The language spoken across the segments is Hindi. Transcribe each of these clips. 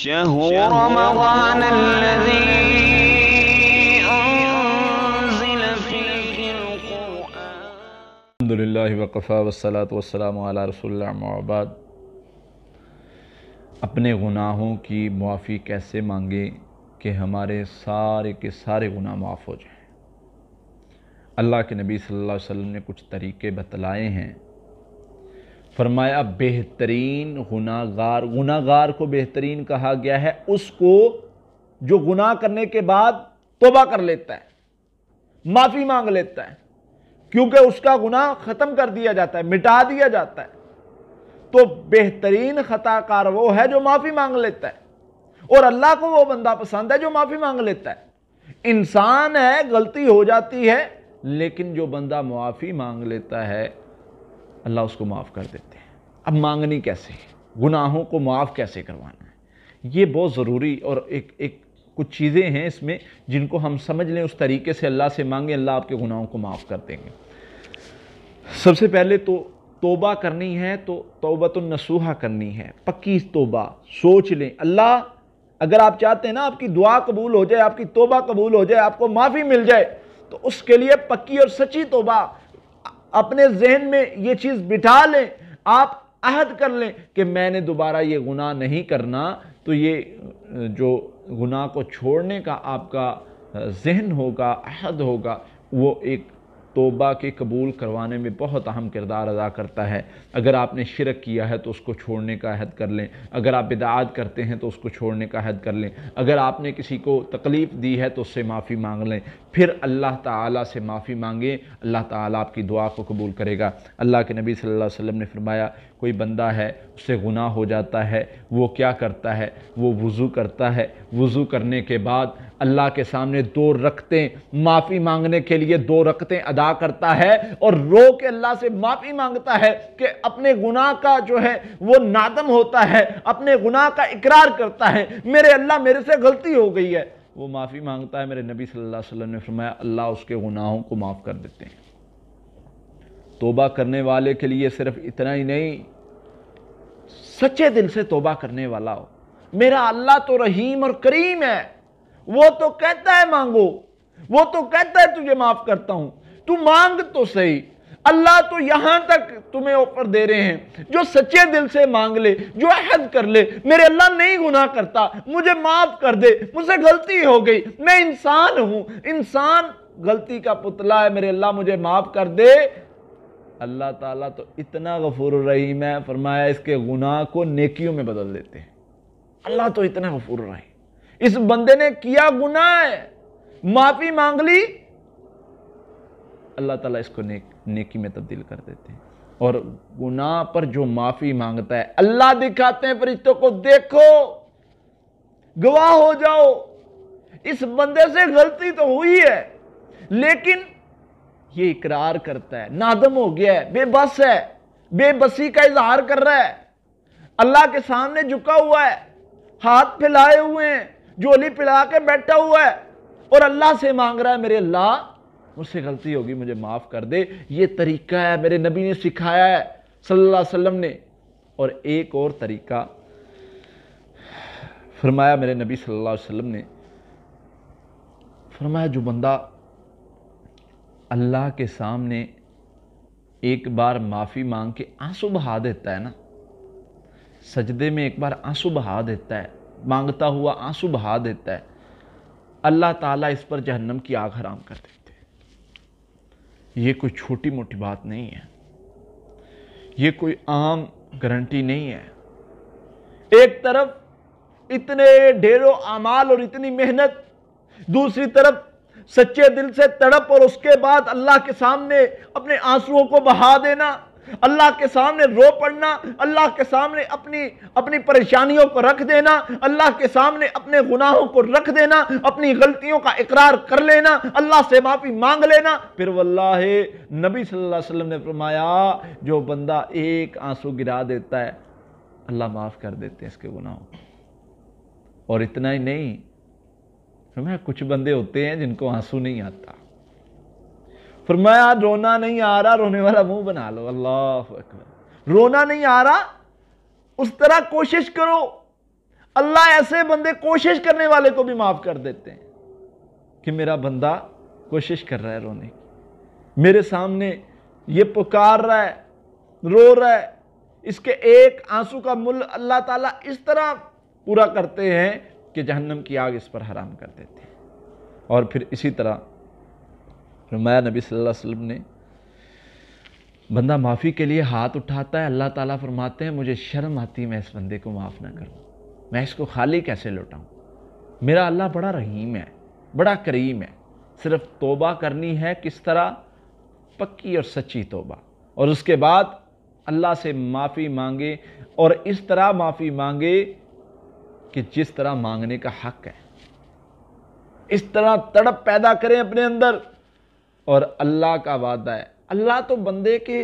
شهر رمضان الذي أنزل فيه القرآن الحمد لله وقفا والصلاة والسلام على रसूल मबाद अपने गुनाहों की मुआफ़ी कैसे मांगे कि हमारे सारे के सारे गुनाह माफ़ हो जाएं अल्लाह के नबी सल्लल्लाहु अलैहि वसल्लम ने कुछ तरीके बतलाए हैं फरमाया बेहतरीन गुनागार गुनागार को बेहतरीन कहा गया है उसको जो गुनाह करने के बाद तोबा कर लेता है माफ़ी मांग लेता है क्योंकि उसका गुनाह ख़त्म कर दिया जाता है मिटा दिया जाता है तो बेहतरीन खताकार वो है जो माफ़ी मांग लेता है और अल्लाह को वो बंदा पसंद है जो माफ़ी मांग लेता है इंसान है गलती हो जाती है लेकिन जो बंदा मुआफ़ी मांग लेता है अल्लाह उसको माफ़ कर देते हैं अब मांगनी कैसे गुनाहों को माफ़ कैसे करवाना है ये बहुत ज़रूरी और एक एक कुछ चीज़ें हैं इसमें जिनको हम समझ लें उस तरीके से अल्लाह से मांगें अल्लाह आपके गुनाहों को माफ़ कर देंगे सबसे पहले तो तोबा करनी है तो तो नसूहा करनी है पक्की तोबा सोच लें अल्लाह अगर आप चाहते हैं ना आपकी दुआ कबूल हो जाए आपकी तोबा कबूल हो जाए आपको माफ़ी मिल जाए तो उसके लिए पक्की और सच्ची तोबा अपने जहन में ये चीज़ बिठा लें आप अहद कर लें कि मैंने दोबारा ये गुनाह नहीं करना तो ये जो गुनाह को छोड़ने का आपका जहन होगा अहद होगा वो एक तोबा के कबूल करवाने में बहुत अहम किरदार अदा करता है अगर आपने शिरक किया है तो उसको छोड़ने का अहद कर लें अगर आप बिदात करते हैं तो उसको छोड़ने का अहद कर लें अगर आपने किसी को तकलीफ़ दी है तो उससे माफ़ी मांग लें फिर अल्लाह ताला से माफ़ी मांगें अल्लाह ताला आपकी दुआ को कबूल करेगा अल्लाह के नबी सल्लल्लाहु अलैहि वसल्लम ने फरमाया कोई बंदा है उससे गुनाह हो जाता है वो क्या करता है वो वज़ू करता है वज़ू करने के बाद अल्लाह के सामने दो रखते माफ़ी मांगने के लिए दो रखते अदा करता है और रो के अल्लाह से माफ़ी मांगता है कि अपने गुनाह का जो है वो नादम होता है अपने गुनाह का इकरार करता है मेरे अल्लाह मेरे से गलती हो गई है वो माफ़ी मांगता है मेरे नबी सल्लल्लाहु अलैहि वसल्लम ने फरमाया अल्लाह उसके गुनाहों को माफ़ कर देते हैं तोबा करने वाले के लिए सिर्फ इतना ही नहीं सच्चे दिल से तोबा करने वाला हो मेरा अल्लाह तो रहीम और करीम है वो तो कहता है मांगो वो तो कहता है तुझे माफ करता हूं तू मांग तो सही अल्लाह तो यहां तक तुम्हें ऑफर दे रहे हैं जो सच्चे दिल से मांग ले जो अहद कर ले मेरे अल्लाह नहीं गुनाह करता मुझे माफ कर दे मुझसे गलती हो गई मैं इंसान हूं इंसान गलती का पुतला है मेरे अल्लाह मुझे माफ कर दे अल्लाह ताला तो इतना गफूर रहीम है फरमाया इसके गुनाह को नेकियों में बदल देते हैं अल्लाह तो इतना गफूर रही इस बंदे ने किया गुनाह है माफी मांग ली अल्लाह ताला इसको नेक नेकी में तब्दील कर देते हैं और गुना पर जो माफी मांगता है अल्लाह दिखाते हैं फरिश्तों को देखो गवाह हो जाओ इस बंदे से गलती तो हुई है लेकिन ये इकरार करता है नादम हो गया है बेबस है बेबसी का इजहार कर रहा है अल्लाह के सामने झुका हुआ है हाथ फैलाए हुए हैं झोली पिला के बैठा हुआ है और अल्लाह से मांग रहा है मेरे अल्लाह मुझसे गलती होगी मुझे माफ़ कर दे ये तरीका है मेरे नबी ने सिखाया है सल्लल्लाहु अलैहि वसल्लम ने और एक और तरीका फरमाया मेरे नबी सल्लल्लाहु अलैहि वसल्लम ने फरमाया जो बंदा अल्लाह के सामने एक बार माफ़ी मांग के आंसू बहा देता है ना सजदे में एक बार आंसू बहा देता है मांगता हुआ आंसू बहा देता है अल्लाह ताला इस पर जहन्नम की आग हराम कर देते हैं ये कोई छोटी मोटी बात नहीं है ये कोई आम गारंटी नहीं है एक तरफ इतने ढेरों अमाल और इतनी मेहनत दूसरी तरफ सच्चे दिल से तड़प और उसके बाद अल्लाह के सामने अपने आंसुओं को बहा देना अल्लाह के सामने रो पड़ना अल्लाह के सामने अपनी अपनी परेशानियों को रख देना अल्लाह के सामने अपने गुनाहों को रख देना अपनी गलतियों का इकरार कर लेना अल्लाह से माफ़ी मांग लेना फिर वल्लाह नबी सल्लल्लाहु अलैहि वसल्लम ने फरमाया जो बंदा एक आंसू गिरा देता है अल्लाह माफ़ कर देते हैं इसके गुनाहों और इतना ही नहीं हमें कुछ बंदे होते हैं जिनको आंसू नहीं आता फरमाया रोना नहीं आ रहा रोने वाला मुंह बना लो अल्लाह अकबर रोना नहीं आ रहा उस तरह कोशिश करो अल्लाह ऐसे बंदे कोशिश करने वाले को भी माफ कर देते हैं कि मेरा बंदा कोशिश कर रहा है रोने की मेरे सामने ये पुकार रहा है रो रहा है इसके एक आंसू का मूल अल्लाह ताला इस तरह पूरा करते हैं कि जहन्नम की आग इस पर हराम कर देते हैं और फिर इसी तरह फरमाया नबी सल्लल्लाहु अलैहि वसल्लम ने बंदा माफ़ी के लिए हाथ उठाता है अल्लाह ताला फरमाते हैं मुझे शर्म आती है मैं इस बंदे को माफ़ ना करूँ मैं इसको खाली कैसे लौटाऊँ मेरा अल्लाह बड़ा रहीम है बड़ा करीम है सिर्फ तोबा करनी है किस तरह पक्की और सच्ची तोबा और उसके बाद अल्लाह से माफ़ी मांगे और इस तरह माफ़ी मांगे कि जिस तरह मांगने का हक है इस तरह तड़प पैदा करें अपने अंदर और अल्लाह का वादा है अल्लाह तो बंदे के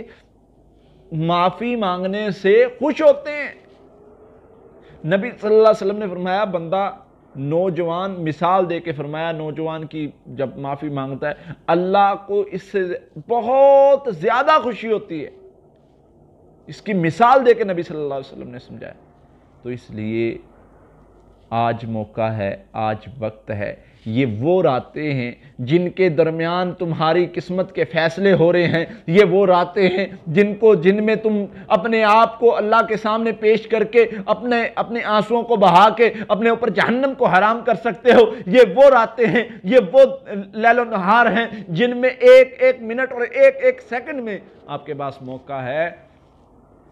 माफ़ी मांगने से खुश होते हैं नबी सल्लल्लाहु अलैहि वसल्लम ने फरमाया बंदा नौजवान मिसाल दे के फरमाया नौजवान की जब माफ़ी मांगता है अल्लाह को इससे बहुत ज़्यादा खुशी होती है इसकी मिसाल दे के नबी सल्लल्लाहु अलैहि वसल्लम ने समझाया तो इसलिए आज मौका है आज वक्त है ये वो रातें हैं जिनके दरमियान तुम्हारी किस्मत के फैसले हो रहे हैं ये वो रातें हैं जिनको जिनमें तुम अपने आप को अल्लाह के सामने पेश करके अपने अपने आंसुओं को बहा के अपने ऊपर जहन्नम को हराम कर सकते हो ये वो रातें हैं ये वो लैलो नहार हैं जिनमें एक एक मिनट और एक एक सेकंड में आपके पास मौका है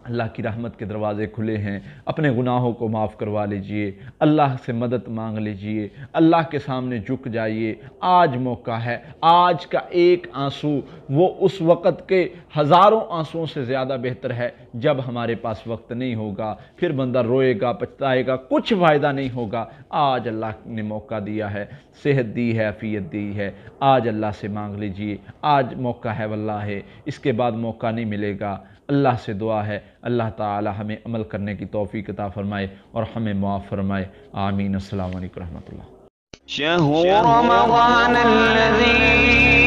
अल्लाह की रहमत के दरवाज़े खुले हैं अपने गुनाहों को माफ़ करवा लीजिए अल्लाह से मदद मांग लीजिए अल्लाह के सामने झुक जाइए आज मौका है आज का एक आंसू वो उस वक़्त के हज़ारों आंसुओं से ज़्यादा बेहतर है जब हमारे पास वक्त नहीं होगा फिर बंदा रोएगा पछताएगा कुछ फ़ायदा नहीं होगा आज अल्लाह ने मौका दिया है सेहत दी है अफियत दी है आज अल्लाह से मांग लीजिए आज मौका है वल्ला है इसके बाद मौका नहीं मिलेगा अल्लाह से दुआ है अल्लाह ताला हमें अमल करने की तोफ़ी कता फ़रमाए और हमें मुआफ़ फ़रमाए आमीन अल्लाम वरहमल शहर